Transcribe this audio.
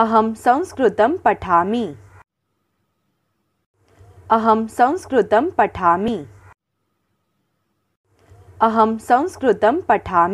अहम संस्कृत पठा अहम संस्कृत पठा अहम संस्कृत पठा